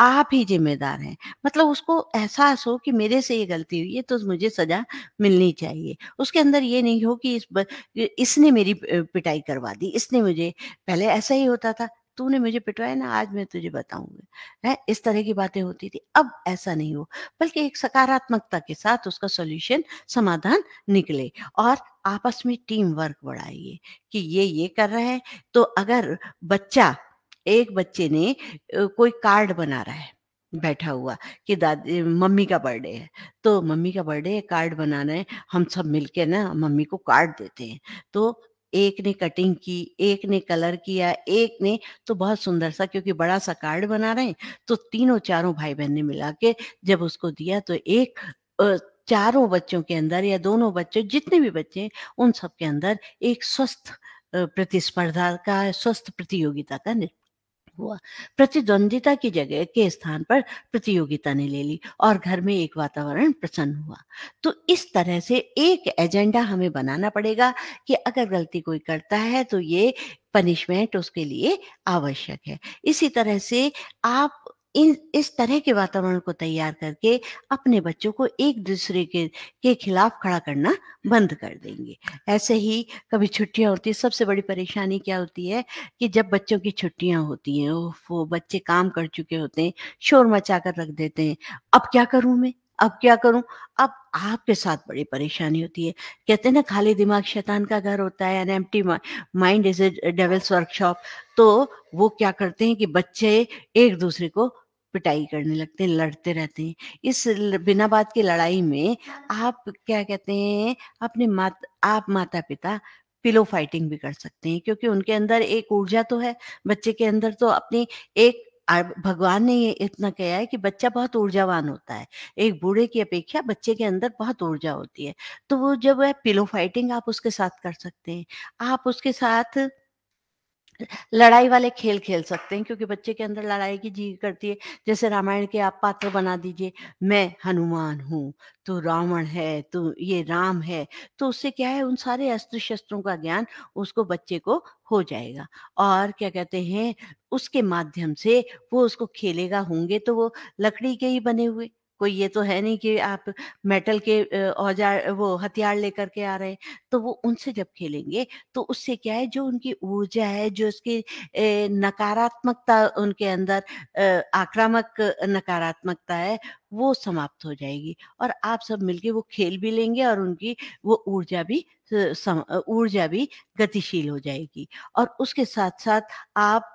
आप ही जिम्मेदार हैं मतलब उसको एहसास हो कि मेरे से ये गलती हुई है तो मुझे सजा मिलनी चाहिए उसके अंदर ये नहीं हो कि इस इसने मेरी पिटाई करवा दी इसने मुझे पहले ऐसा ही होता था तूने मुझे पिटवाया ना आज मैं तुझे बताऊंगी है इस तरह की बातें होती थी अब ऐसा नहीं हो बल्कि एक सकारात्मकता के साथ उसका सॉल्यूशन समाधान निकले और आपस में टीम वर्क बढ़ाइए कि ये ये कर रहा है तो अगर बच्चा एक बच्चे ने कोई कार्ड बना रहा है बैठा हुआ कि दादी मम्मी का बर्थडे है तो मम्मी का बर्थडे कार्ड बनाना है हम सब मिलके ना मम्मी को कार्ड देते हैं तो एक ने कटिंग की एक ने कलर किया एक ने तो बहुत सुंदर सा क्योंकि बड़ा सा कार्ड बना रहे हैं तो तीनों चारों भाई बहन ने मिला के जब उसको दिया तो एक चारों बच्चों के अंदर या दोनों बच्चों जितने भी बच्चे उन सब के अंदर एक स्वस्थ प्रतिस्पर्धा का स्वस्थ प्रतियोगिता का हुआ प्रतिद्वंदिता की जगह के स्थान पर प्रतियोगिता ने ले ली और घर में एक वातावरण प्रसन्न हुआ तो इस तरह से एक एजेंडा हमें बनाना पड़ेगा कि अगर गलती कोई करता है तो ये पनिशमेंट उसके लिए आवश्यक है इसी तरह से आप इन इस तरह के वातावरण को तैयार करके अपने बच्चों को एक दूसरे के के खिलाफ खड़ा करना बंद कर देंगे ऐसे ही कभी छुट्टियां होती है सबसे बड़ी परेशानी क्या होती है कि जब बच्चों की छुट्टियां होती हैं वो बच्चे काम कर चुके होते हैं शोर मचा कर रख देते हैं अब क्या करूं मैं अब क्या करूं अब आपके साथ बड़ी परेशानी होती है कहते हैं ना खाली दिमाग शैतान का घर होता है an empty mind is a devil's workshop तो वो क्या करते हैं कि बच्चे एक दूसरे को पिटाई करने लगते हैं लड़ते रहते हैं इस बिना बात की लड़ाई में आप क्या कहते हैं अपने मात आप माता पिता पिलो फाइटिंग भी कर सकते हैं क्योंकि उनके अंदर एक ऊर्जा तो है बच्चे के अंदर तो अपनी एक भगवान ने ये इतना कहा है कि बच्चा बहुत ऊर्जावान होता है एक बूढ़े की अपेक्षा बच्चे के अंदर बहुत ऊर्जा होती है तो वो जब है पिलो फाइटिंग आप उसके साथ कर सकते हैं आप उसके साथ लड़ाई वाले खेल खेल सकते हैं क्योंकि बच्चे के अंदर लड़ाई की जी करती है जैसे रामायण के आप पात्र बना दीजिए मैं हनुमान हूँ तू रावण है तू ये राम है तो उससे क्या है उन सारे अस्त्र शस्त्रों का ज्ञान उसको बच्चे को हो जाएगा और क्या कहते हैं उसके माध्यम से वो उसको खेलेगा होंगे तो वो लकड़ी के ही बने हुए कोई ये तो है नहीं कि आप मेटल के औजार वो हथियार लेकर के आ रहे तो वो उनसे जब खेलेंगे तो उससे क्या है जो उनकी ऊर्जा है जो उसकी नकारात्मकता उनके अंदर आक्रामक नकारात्मकता है वो समाप्त हो जाएगी और आप सब मिलके वो खेल भी लेंगे और उनकी वो ऊर्जा भी ऊर्जा भी गतिशील हो जाएगी और उसके साथ साथ आप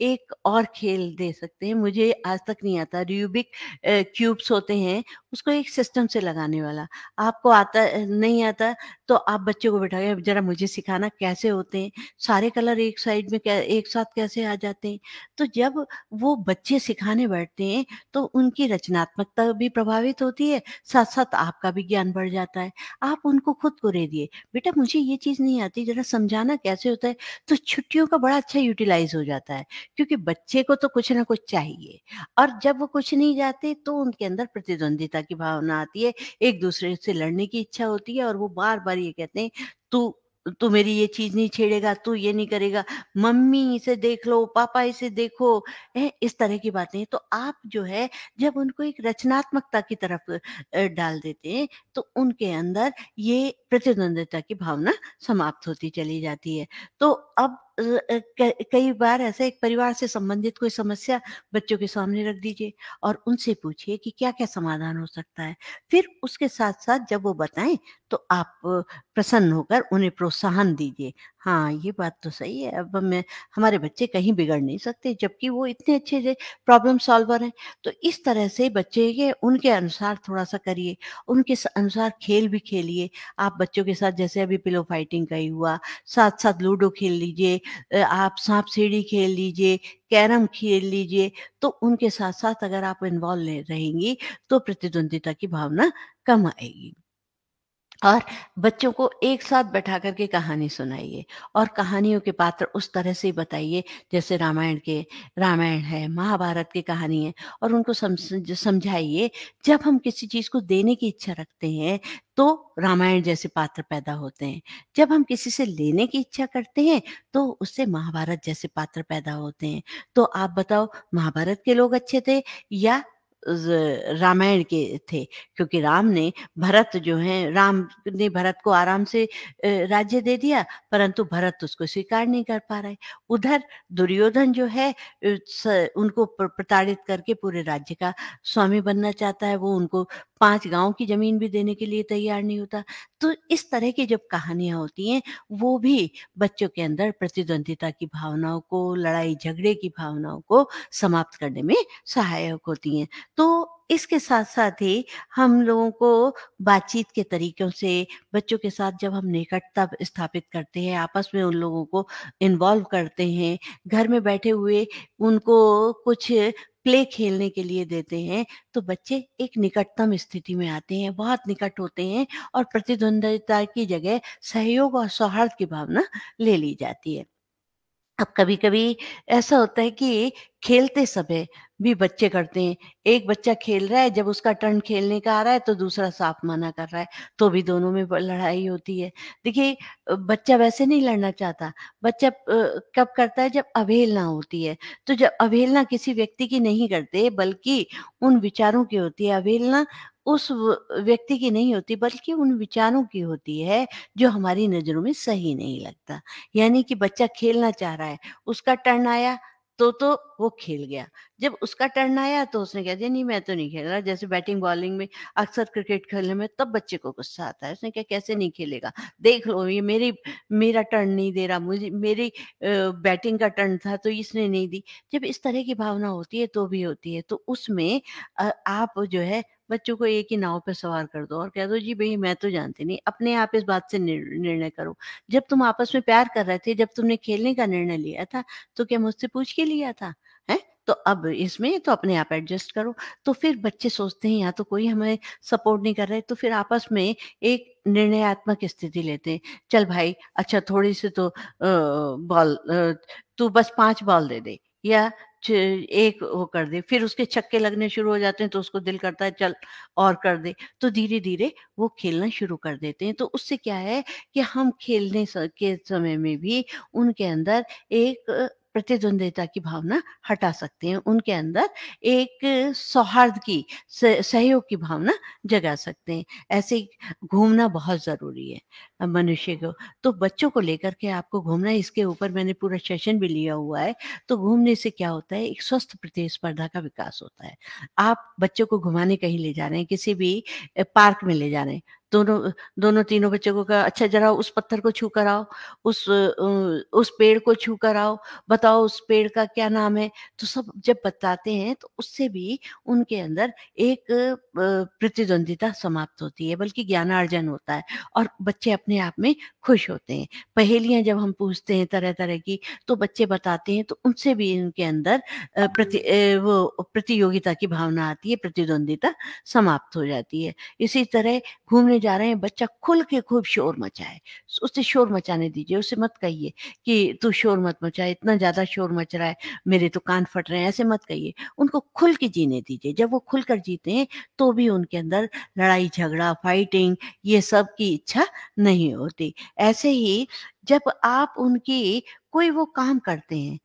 एक और खेल दे सकते हैं मुझे आज तक नहीं आता रूबिक क्यूब्स होते हैं उसको एक सिस्टम से लगाने वाला आपको आता नहीं आता तो आप बच्चे को बैठा जरा मुझे सिखाना कैसे होते हैं सारे कलर एक साइड में एक साथ कैसे आ जाते हैं तो जब वो बच्चे सिखाने बैठते हैं तो उनकी रचनात्मकता भी प्रभावित होती है साथ साथ आपका भी ज्ञान बढ़ जाता है आप उनको खुद को रे दिए बेटा मुझे ये चीज़ नहीं आती जरा समझाना कैसे होता है तो छुट्टियों का बड़ा अच्छा यूटिलाइज हो जाता है क्योंकि बच्चे को तो कुछ ना कुछ चाहिए और जब वो कुछ नहीं जाते तो उनके अंदर प्रतिद्वंदिता की भावना आती है एक दूसरे से लड़ने की इच्छा होती है और वो बार बार और ये कहते हैं तू तू मेरी ये चीज नहीं छेड़ेगा तू ये नहीं करेगा मम्मी इसे देख लो पापा इसे देखो ए, इस तरह की बातें तो आप जो है जब उनको एक रचनात्मकता की तरफ डाल देते हैं तो उनके अंदर ये प्रतिद्वंदता की भावना समाप्त होती चली जाती है तो अब कई बार ऐसा एक परिवार से संबंधित कोई समस्या बच्चों के सामने रख दीजिए और उनसे पूछिए कि क्या क्या समाधान हो सकता है फिर उसके साथ साथ जब वो बताएं तो आप प्रसन्न होकर उन्हें प्रोत्साहन दीजिए हाँ ये बात तो सही है अब हमें हमारे बच्चे कहीं बिगड़ नहीं सकते जबकि वो इतने अच्छे से प्रॉब्लम सॉल्वर हैं तो इस तरह से बच्चे के उनके अनुसार थोड़ा सा करिए उनके अनुसार खेल भी खेलिए आप बच्चों के साथ जैसे अभी पिलो फाइटिंग का ही हुआ साथ साथ लूडो खेल लीजिए आप सांप सीढ़ी खेल लीजिए कैरम खेल लीजिए तो उनके साथ साथ अगर आप इन्वॉल्व रहेंगी तो प्रतिद्वंदिता की भावना कम आएगी और बच्चों को एक साथ बैठा करके कहानी सुनाइए और कहानियों के पात्र उस तरह से बताइए जैसे रामायण के रामायण है महाभारत की कहानी है और उनको समझाइए जब हम किसी चीज़ को देने की इच्छा रखते हैं तो रामायण जैसे पात्र पैदा होते हैं जब हम किसी से लेने की इच्छा करते हैं तो उससे महाभारत जैसे पात्र पैदा होते हैं तो आप बताओ महाभारत के लोग अच्छे थे या रामायण के थे क्योंकि राम ने भरत जो है राम ने भरत को आराम से राज्य दे दिया परंतु भरत उसको स्वीकार नहीं कर पा रहे उधर दुर्योधन जो है उनको प्रताड़ित करके पूरे राज्य का स्वामी बनना चाहता है वो उनको पांच गांव की जमीन भी देने के लिए तैयार नहीं होता तो इस तरह की जब कहानियां होती हैं वो भी बच्चों के अंदर प्रतिद्वंदिता की भावनाओं को लड़ाई झगड़े की भावनाओं को समाप्त करने में सहायक होती हैं तो इसके साथ साथ ही हम लोगों को बातचीत के तरीकों से बच्चों के साथ जब हम निकटता स्थापित करते हैं आपस में उन लोगों को इन्वॉल्व करते हैं घर में बैठे हुए उनको कुछ प्ले खेलने के लिए देते हैं तो बच्चे एक निकटतम स्थिति में आते हैं बहुत निकट होते हैं और प्रतिद्वंदिता की जगह सहयोग और सौहार्द की भावना ले ली जाती है अब कभी कभी ऐसा होता है कि खेलते समय भी बच्चे करते हैं एक बच्चा खेल रहा है जब उसका टर्न खेलने का आ रहा है तो दूसरा साफ माना कर रहा है तो भी दोनों में लड़ाई होती है देखिए बच्चा वैसे नहीं लड़ना चाहता बच्चा कब करता है जब अवहेलना होती है तो जब अवहेलना किसी व्यक्ति की नहीं करते बल्कि उन विचारों की होती है अवहेलना उस व्यक्ति की नहीं होती बल्कि उन विचारों की होती है जो हमारी नज़रों में सही नहीं लगता यानी कि बच्चा खेलना चाह रहा है उसका टर्न आया तो तो वो खेल गया जब उसका टर्न आया तो उसने कह दिया नहीं मैं तो नहीं खेल रहा जैसे बैटिंग बॉलिंग में अक्सर क्रिकेट खेलने में तब बच्चे को गुस्सा आता है उसने कहा कैसे नहीं खेलेगा देख लो ये मेरी मेरा टर्न नहीं दे रहा मुझे मेरी बैटिंग का टर्न था तो इसने नहीं दी जब इस तरह की भावना होती है तो भी होती है तो उसमें आप जो है बच्चों को एक ही नाव पर सवार कर दो और कह दो जी भाई मैं तो जानती नहीं अपने आप इस बात से निर्णय करो जब तुम आपस में प्यार कर रहे थे जब तुमने खेलने का निर्णय लिया था तो क्या मुझसे पूछ के लिया था है तो अब इसमें तो अपने आप एडजस्ट करो तो फिर बच्चे सोचते हैं या तो कोई हमें सपोर्ट नहीं कर रहे तो फिर आपस में एक निर्णयात्मक स्थिति लेते हैं चल भाई अच्छा थोड़ी सी तो बॉल तू बस पांच बॉल दे दे या एक वो कर दे फिर उसके छक्के लगने शुरू हो जाते हैं तो उसको दिल करता है चल और कर दे तो धीरे धीरे वो खेलना शुरू कर देते हैं तो उससे क्या है कि हम खेलने के समय में भी उनके अंदर एक प्रतिद्वंदिता की भावना हटा सकते हैं उनके अंदर एक सौहार्द की सहयोग की भावना जगा सकते हैं ऐसे घूमना बहुत ज़रूरी है मनुष्य को तो बच्चों को लेकर के आपको घूमना है इसके ऊपर मैंने पूरा सेशन भी लिया हुआ है तो घूमने से क्या होता है एक स्वस्थ प्रतिस्पर्धा का विकास होता है आप बच्चों को घुमाने कहीं ले जा रहे हैं किसी भी पार्क में ले जा रहे हैं दोनों दोनों तीनों बच्चों को कहा अच्छा जरा उस पत्थर को छू कर आओ उस उस पेड़ को छू कर आओ बताओ उस पेड़ का क्या नाम है तो सब जब बताते हैं तो उससे भी उनके अंदर एक प्रतिद्वंदिता समाप्त होती है बल्कि ज्ञानार्जन होता है और बच्चे अपने आप में खुश होते हैं पहेलियां जब हम पूछते हैं तरह तरह की तो बच्चे बताते हैं तो उनसे भी इनके अंदर प्रति वो प्रतियोगिता की भावना आती है प्रतिद्वंदिता समाप्त हो जाती है इसी तरह घूमने जा रहे हैं बच्चा खुल के खूब शोर मचाए उसे शोर मचाने दीजिए उसे मत कहिए कि तू शोर मत मचाए इतना ज़्यादा शोर मच रहा है मेरे तो कान फट रहे हैं ऐसे मत कहिए उनको खुल के जीने दीजिए जब वो खुल जीते हैं तो भी उनके अंदर लड़ाई झगड़ा फाइटिंग ये सब की इच्छा नहीं नहीं होती ऐसे ही जब आप उनकी कोई वो काम करते हैं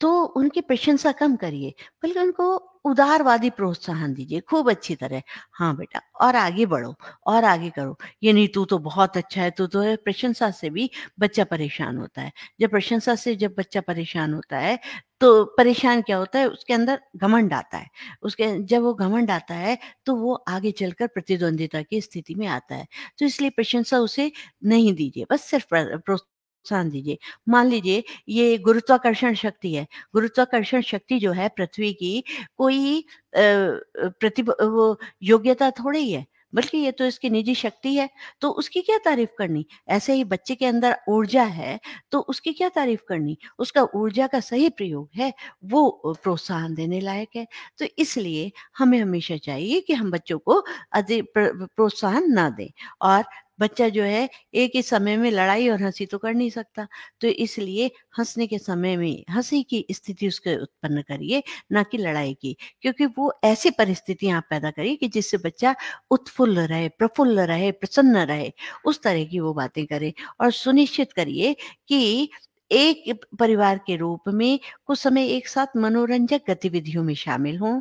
तो उनकी प्रशंसा कम करिए बल्कि उनको उदारवादी प्रोत्साहन दीजिए खूब अच्छी तरह हाँ बेटा और आगे बढ़ो और आगे करो ये नहीं तू तो बहुत अच्छा है तू तो है प्रशंसा से भी बच्चा परेशान होता है जब प्रशंसा से जब बच्चा परेशान होता है तो परेशान क्या होता है उसके अंदर घमंड आता है उसके जब वो घमंड आता है तो वो आगे चलकर प्रतिद्वंदिता की स्थिति में आता है तो इसलिए प्रशंसा उसे नहीं दीजिए बस सिर्फ प्रोत्साहन नुकसान दीजिए मान लीजिए ये गुरुत्वाकर्षण शक्ति है गुरुत्वाकर्षण शक्ति जो है पृथ्वी की कोई प्रति वो योग्यता थोड़ी है बल्कि ये तो इसकी निजी शक्ति है तो उसकी क्या तारीफ करनी ऐसे ही बच्चे के अंदर ऊर्जा है तो उसकी क्या तारीफ करनी उसका ऊर्जा का सही प्रयोग है वो प्रोत्साहन देने लायक है तो इसलिए हमें हमेशा चाहिए कि हम बच्चों को अधिक प्रोत्साहन ना दें और बच्चा जो है एक ही समय में लड़ाई और हंसी तो कर नहीं सकता तो इसलिए हंसने के समय में हंसी की स्थिति उसके उत्पन्न करिए ना कि लड़ाई की क्योंकि वो ऐसी परिस्थितियां आप पैदा करिए कि जिससे बच्चा उत्फुल्ल रहे प्रफुल्ल रहे प्रसन्न रहे उस तरह की वो बातें करे और सुनिश्चित करिए कि एक परिवार के रूप में कुछ समय एक साथ मनोरंजक गतिविधियों में शामिल हों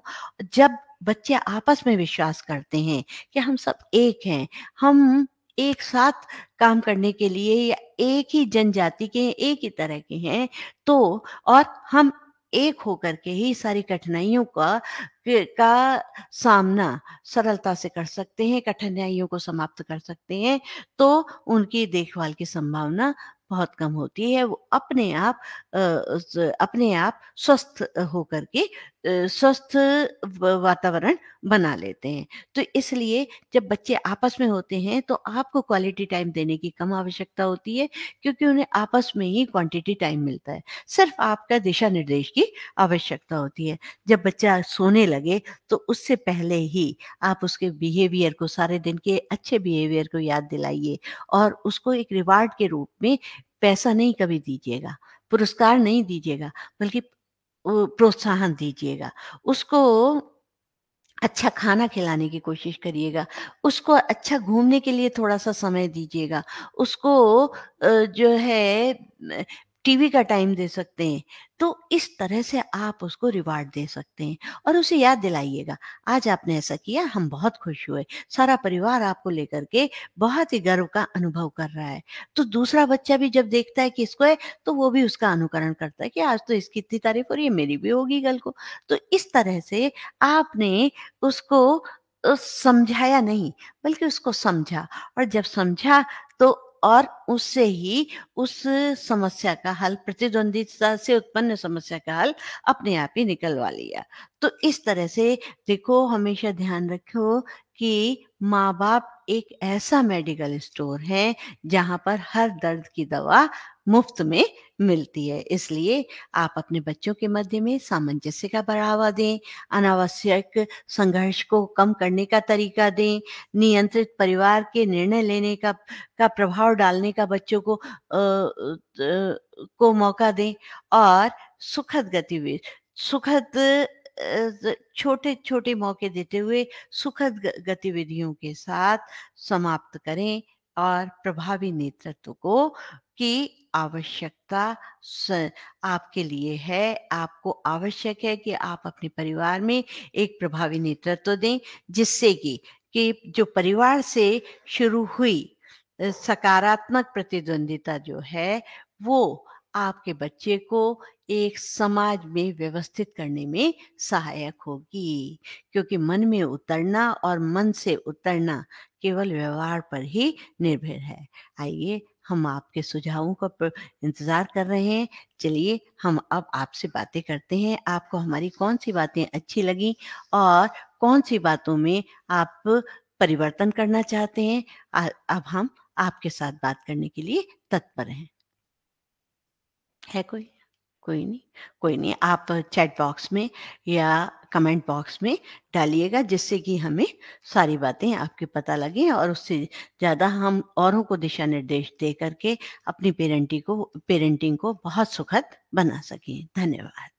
जब बच्चे आपस में विश्वास करते हैं कि हम सब एक हैं हम एक साथ काम करने के लिए या एक ही जनजाति के एक ही तरह के हैं तो और हम एक होकर के ही सारी कठिनाइयों का का सामना सरलता से कर सकते हैं कठिनाइयों को समाप्त कर सकते हैं तो उनकी देखभाल की संभावना बहुत कम होती है वो अपने आप अपने आप स्वस्थ होकर के स्वस्थ वातावरण बना लेते हैं तो इसलिए जब बच्चे आपस में होते हैं तो आपको क्वालिटी टाइम देने की कम आवश्यकता होती है क्योंकि उन्हें आपस में ही क्वांटिटी टाइम मिलता है सिर्फ आपका दिशा निर्देश की आवश्यकता होती है जब बच्चा सोने लगे तो उससे पहले ही आप उसके बिहेवियर को सारे दिन के अच्छे बिहेवियर को याद दिलाइए और उसको एक रिवार्ड के रूप में पैसा नहीं कभी दीजिएगा पुरस्कार नहीं दीजिएगा बल्कि प्रोत्साहन दीजिएगा उसको अच्छा खाना खिलाने की कोशिश करिएगा उसको अच्छा घूमने के लिए थोड़ा सा समय दीजिएगा उसको जो है टीवी का टाइम दे सकते हैं तो इस तरह से आप उसको रिवार्ड दे सकते हैं और उसे याद दिलाइएगा आज आपने ऐसा किया हम बहुत खुश हुए सारा परिवार आपको लेकर के बहुत ही गर्व का अनुभव कर रहा है तो दूसरा बच्चा भी जब देखता है कि इसको है तो वो भी उसका अनुकरण करता है कि आज तो इसकी इतनी तारीफ हो रही है मेरी भी होगी कल को तो इस तरह से आपने उसको समझाया नहीं बल्कि उसको समझा और जब समझा और उससे ही उस समस्या का हल प्रतिद्वंदिता से उत्पन्न समस्या का हल अपने आप ही निकलवा लिया तो इस तरह से देखो हमेशा ध्यान रखो कि माँ बाप एक ऐसा मेडिकल स्टोर है जहाँ पर हर दर्द की दवा मुफ्त में मिलती है इसलिए आप अपने बच्चों के मध्य में सामंजस्य का बढ़ावा दें अनावश्यक संघर्ष को कम करने का तरीका दें नियंत्रित परिवार के निर्णय लेने का का प्रभाव डालने का बच्चों को आ, आ, को मौका दें और सुखद गतिविधि सुखद छोटे छोटे मौके देते हुए सुखद गतिविधियों के साथ समाप्त करें और प्रभावी नेतृत्व को की आवश्यकता आपके लिए है आपको आवश्यक है कि आप अपने परिवार में एक प्रभावी नेतृत्व दें जिससे कि कि जो परिवार से शुरू हुई सकारात्मक प्रतिद्वंदिता जो है वो आपके बच्चे को एक समाज में व्यवस्थित करने में सहायक होगी क्योंकि मन में उतरना और मन से उतरना केवल व्यवहार पर ही निर्भर है आइए हम आपके सुझावों का इंतज़ार कर रहे हैं चलिए हम अब आपसे बातें करते हैं आपको हमारी कौन सी बातें अच्छी लगी और कौन सी बातों में आप परिवर्तन करना चाहते हैं अब हम आपके साथ बात करने के लिए तत्पर हैं है कोई कोई नहीं कोई नहीं आप चैट बॉक्स में या कमेंट बॉक्स में डालिएगा जिससे कि हमें सारी बातें आपके पता लगे और उससे ज़्यादा हम औरों को दिशा निर्देश दे करके अपनी पेरेंटिंग को पेरेंटिंग को बहुत सुखद बना सकें धन्यवाद